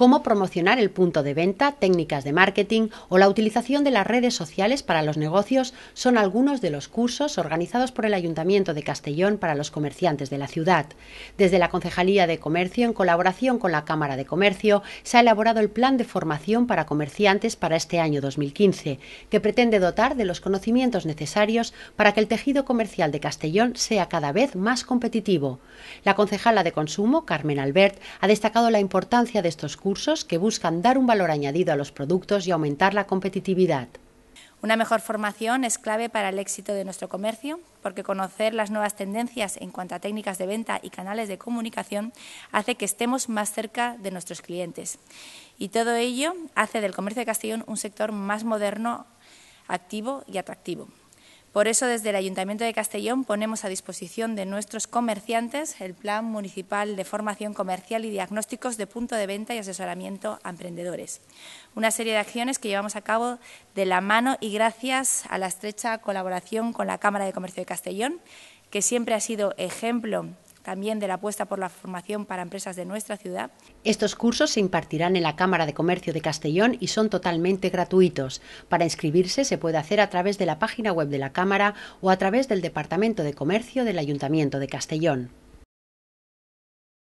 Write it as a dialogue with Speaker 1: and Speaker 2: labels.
Speaker 1: cómo promocionar el punto de venta, técnicas de marketing o la utilización de las redes sociales para los negocios son algunos de los cursos organizados por el Ayuntamiento de Castellón para los comerciantes de la ciudad. Desde la Concejalía de Comercio, en colaboración con la Cámara de Comercio, se ha elaborado el Plan de Formación para Comerciantes para este año 2015, que pretende dotar de los conocimientos necesarios para que el tejido comercial de Castellón sea cada vez más competitivo. La concejala de Consumo, Carmen Albert, ha destacado la importancia de estos cursos que buscan dar un valor añadido a los productos y aumentar la competitividad.
Speaker 2: Una mejor formación es clave para el éxito de nuestro comercio, porque conocer las nuevas tendencias en cuanto a técnicas de venta y canales de comunicación hace que estemos más cerca de nuestros clientes. Y todo ello hace del comercio de Castellón un sector más moderno, activo y atractivo. Por eso, desde el Ayuntamiento de Castellón ponemos a disposición de nuestros comerciantes el Plan Municipal de Formación Comercial y Diagnósticos de Punto de Venta y Asesoramiento a Emprendedores. Una serie de acciones que llevamos a cabo de la mano y gracias a la estrecha colaboración con la Cámara de Comercio de Castellón, que siempre ha sido ejemplo también de la apuesta por la formación para empresas de nuestra ciudad.
Speaker 1: Estos cursos se impartirán en la Cámara de Comercio de Castellón y son totalmente gratuitos. Para inscribirse se puede hacer a través de la página web de la Cámara o a través del Departamento de Comercio del Ayuntamiento de Castellón.